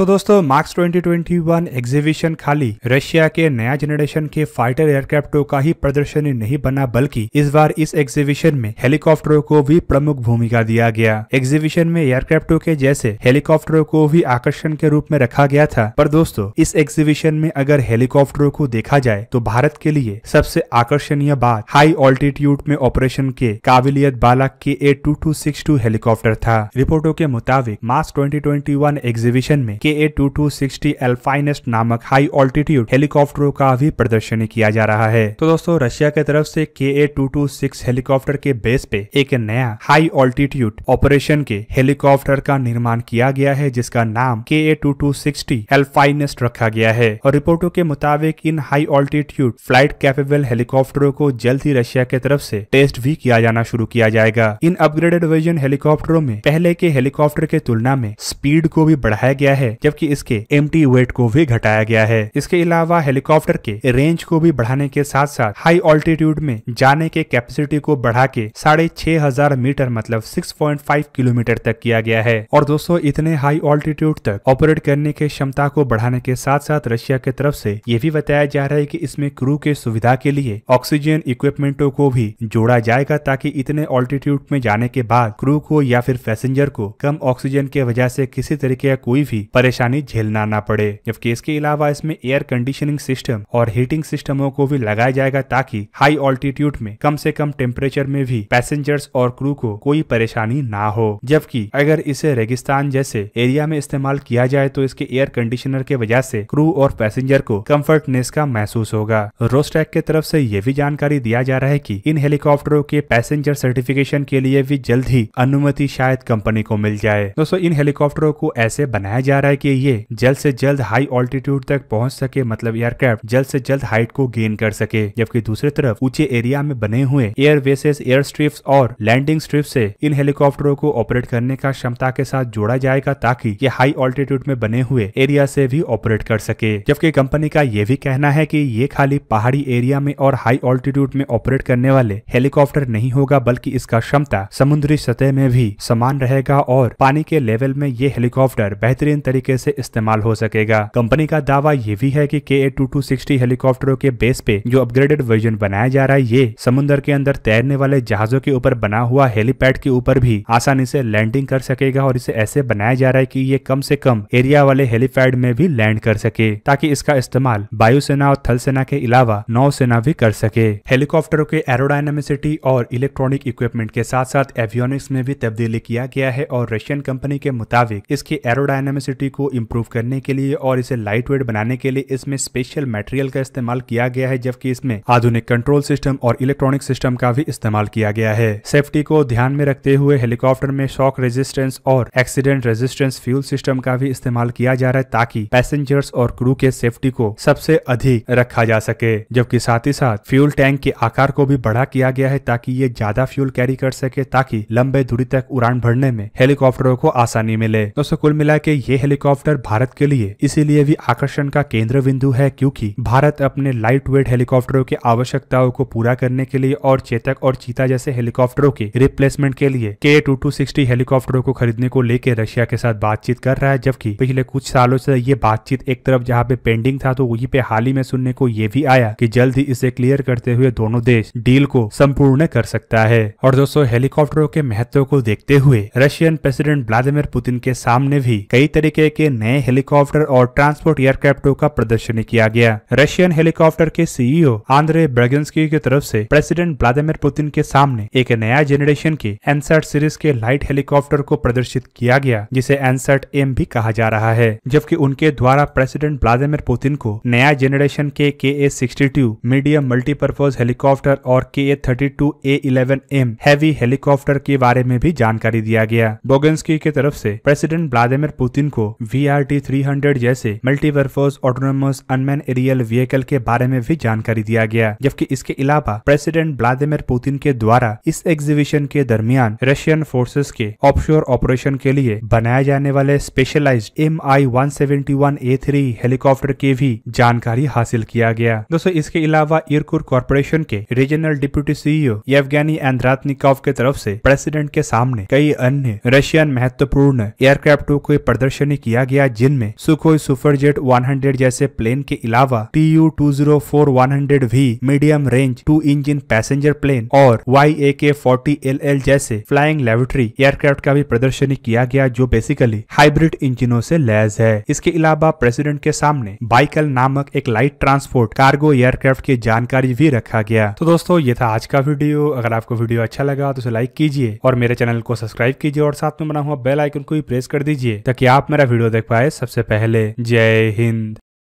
तो दोस्तों marks 2021 exhibition खाली रशिया के नया जनरेशन के फाइटर एयरक्राफ्टों का ही प्रदर्शनी नहीं बना बल्कि इस बार इस एग्जीबिशन में हेलीकॉप्टरों को भी प्रमुख भूमिका दिया गया एग्जीबिशन में एयरक्राफ्टों के जैसे हेलीकॉप्टरों को भी आकर्षण के रूप में रखा गया था पर दोस्तों इस एग्जीबिशन में अगर हेलीकॉप्टरों को देखा जाए तो भारत के लिए सबसे आकर्षणीय बात हाई ऑल्टीट्यूड में ऑपरेशन के काबिलियत बालक के ए टू हेलीकॉप्टर था रिपोर्टों के मुताबिक मार्क्स ट्वेंटी एग्जीबिशन में के K A two two sixty एल्फाइनेस्ट नामक हाई ऑल्टीट्यूड हेलीकॉप्टरों का भी प्रदर्शन किया जा रहा है तो दोस्तों रशिया की तरफ से K A two two six helicopter के बेस पे एक नया हाई ऑल्टीट्यूड ऑपरेशन के हेलीकॉप्टर का निर्माण किया गया है जिसका नाम K A two two sixty एल्फाइनेस्ट रखा गया है और रिपोर्टों के मुताबिक इन हाई ऑल्टीट्यूड फ्लाइट कैपेबल हेलीकॉप्टरों को जल्द ही रशिया के तरफ से टेस्ट भी किया जाना शुरू किया जाएगा इन अपग्रेडेड वर्जन हेलीकॉप्टरों में पहले के हेलीकॉप्टर के तुलना में स्पीड को भी बढ़ाया गया है है जबकि इसके एम वेट को भी घटाया गया है इसके अलावा हेलीकॉप्टर के रेंज को भी बढ़ाने के साथ साथ हाई ऑल्टीट्यूड में जाने के कैपेसिटी को बढ़ा के साढ़े छह हजार मीटर मतलब 6.5 किलोमीटर तक किया गया है और दोस्तों इतने हाई ऑल्टीट्यूड तक ऑपरेट करने की क्षमता को बढ़ाने के साथ साथ रशिया की तरफ से ये भी बताया जा रहा है कि इसमें क्रू के सुविधा के लिए ऑक्सीजन इक्विपमेंटो को भी जोड़ा जाएगा ताकि इतने ऑल्टीट्यूड में जाने के बाद क्रू को या फिर पैसेंजर को कम ऑक्सीजन के वजह से किसी तरीके का कोई भी परेशानी झेलना ना पड़े जबकि इसके अलावा इसमें एयर कंडीशनिंग सिस्टम और हीटिंग सिस्टमों को भी लगाया जाएगा ताकि हाई ऑल्टीट्यूड में कम से कम टेम्परेचर में भी पैसेंजर्स और क्रू को कोई परेशानी ना हो जबकि अगर इसे रेगिस्तान जैसे एरिया में इस्तेमाल किया जाए तो इसके एयर कंडीशनर के वजह से क्रू और पैसेंजर को कम्फर्टनेस का महसूस होगा रोस्टैक के तरफ से ये भी जानकारी दिया जा रहा है की इन हेलीकॉप्टरों के पैसेंजर सर्टिफिकेशन के लिए भी जल्द ही अनुमति शायद कंपनी को मिल जाए दोस्तों इन हेलीकॉप्टरों को ऐसे बनाया जा रहा है है कि ये जल्द से जल्द हाई ऑल्टीट्यूड तक पहुंच सके मतलब एयरक्राफ्ट जल्द से जल्द हाइट को गेन कर सके जबकि दूसरी तरफ ऊंचे एरिया में बने हुए एयर बेसेस एयर स्ट्रिप्स और लैंडिंग स्ट्रिप से इन हेलीकॉप्टरों को ऑपरेट करने का क्षमता के साथ जोड़ा जाएगा ताकि ये हाई ऑल्टीट्यूड में बने हुए एरिया से भी ऑपरेट कर सके जबकि कंपनी का ये भी कहना है की ये खाली पहाड़ी एरिया में और हाई ऑल्टीट्यूड में ऑपरेट करने वाले हेलीकॉप्टर नहीं होगा बल्कि इसका क्षमता समुद्री सतह में भी समान रहेगा और पानी के लेवल में ये हेलीकॉप्टर बेहतरीन तरीके तरीके से इस्तेमाल हो सकेगा कंपनी का दावा ये भी है की के ए टू टू सिक्सटी हेलीकॉप्टरों के बेस पे जो अपग्रेडेड वर्जन बनाया जा रहा है ये समुद्र के अंदर तैरने वाले जहाजों के ऊपर बना हुआ हेलीपैड के ऊपर भी आसानी से लैंडिंग कर सकेगा और इसे ऐसे बनाया जा रहा है की ये कम से कम एरिया वाले हेलीपैड में भी लैंड कर सके ताकि इसका इस्तेमाल वायुसेना और थल सेना के अलावा नौसेना भी कर सके हेलीकॉप्टरों के एरोडायनामिसिटी और इलेक्ट्रॉनिक इक्विपमेंट के साथ साथ एवियोनिक्स में भी तब्दीली किया गया है और रशियन कंपनी के मुताबिक इसकी एरोडायनामिसिटी को इम्प्रूव करने के लिए और इसे लाइट वेट बनाने के लिए इसमें स्पेशल मटेरियल का इस्तेमाल किया गया है जबकि इसमें आधुनिक कंट्रोल सिस्टम और इलेक्ट्रॉनिक सिस्टम का भी इस्तेमाल किया गया है सेफ्टी को ध्यान में रखते हुए हेलीकॉप्टर में शॉक रेजिस्टेंस और एक्सीडेंट रेजिस्टेंस फ्यूल सिस्टम का भी इस्तेमाल किया जा रहा है ताकि पैसेंजर्स और क्रू के सेफ्टी को सबसे अधिक रखा जा सके जबकि साथ ही साथ फ्यूल टैंक के आकार को भी बड़ा किया गया है ताकि ये ज्यादा फ्यूल कैरी कर सके ताकि लंबे दूरी तक उड़ान भरने में हेलीकॉप्टरों को आसानी मिले दोस्तों कुल मिला के ये हेली हेलीकॉप्टर भारत के लिए इसीलिए भी आकर्षण का केंद्र बिंदु है क्योंकि भारत अपने लाइट वेट हेलीकॉप्टरों की आवश्यकताओं को पूरा करने के लिए और चेतक और चीता जैसे हेलीकॉप्टरों के रिप्लेसमेंट के लिए के टू टू सिक्सटी हेलीकॉप्टरों को खरीदने को लेकर रशिया के साथ बातचीत कर रहा है जबकि पिछले कुछ सालों से ये बातचीत एक तरफ जहाँ पे पेंडिंग था तो वहीं पे हाल ही में सुनने को ये भी आया की जल्द ही इसे क्लियर करते हुए दोनों देश डील को संपूर्ण कर सकता है और दोस्तों हेलीकॉप्टरों के महत्व को देखते हुए रशियन प्रेसिडेंट व्लादिमिर पुतिन के सामने भी कई तरीके के नए हेलीकॉप्टर और ट्रांसपोर्ट एयरक्राफ्टों का प्रदर्शन किया गया रशियन हेलीकॉप्टर के सीईओ e आंद्रे ब्रेगेंस्की की तरफ से प्रेसिडेंट व्लादिमिर पुतिन के सामने एक नया जेनरेशन के एनसर्ट सीरीज के लाइट हेलीकॉप्टर को प्रदर्शित किया गया जिसे एनसर्ट एम भी कहा जा रहा है जबकि उनके द्वारा प्रेसिडेंट व्लादिमिर पुतिन को नया जेनरेशन के K A sixty two medium multipurpose helicopter और K A thirty two A eleven M heavy helicopter के बारे में भी जानकारी दिया गया बोगेंस्की की तरफ से प्रेसिडेंट व्लादिमिर पुतिन को V R T three hundred जैसे multipurpose autonomous unmanned aerial vehicle के बारे में भी जानकारी दिया गया जबकि इसके अलावा प्रेसिडेंट व्लादिमिर पुतिन के द्वारा इस एग्जीबिशन के दरमियान रशियन फोर्सेस के ऑफशोर ऑपरेशन के लिए बनाए जाने वाले specialise M I one seventy one A three helicopter की भी जानकारी हासिल किया गया दोस्तों इसके अलावा इरकुर कॉरपोरेशन के regional deputy CEO Yevgeny Andrachnikov के तरफ से प्रेसिडेंट के सामने कई अन्य रशियन महत्वपूर्ण एयरक्राफ्टों की प्रदर्शनी की किया गया जिनमें सुखोई सुपरजेट 100 जैसे प्लेन के अलावा T U two zero four one hundred V medium range two engine passenger plane और Y A K forty L L जैसे फ्लाइंग लेबोरेटरी एयरक्राफ्ट का भी प्रदर्शनी किया गया जो बेसिकली हाइब्रिड इंजिनों से लैस है इसके अलावा प्रेसिडेंट के सामने बाइकल नामक एक लाइट ट्रांसपोर्ट कार्गो एयरक्राफ्ट की जानकारी भी रखा गया तो दोस्तों ये था आज का वीडियो अगर आपको वीडियो अच्छा लगा तो उसे लाइक कीजिए और मेरे चैनल को सब्सक्राइब कीजिए और साथ में बना हुआ बेल आइकन को भी प्रेस कर दीजिए ताकि आप मेरा वीडियो देख पाए सबसे पहले जय हिंद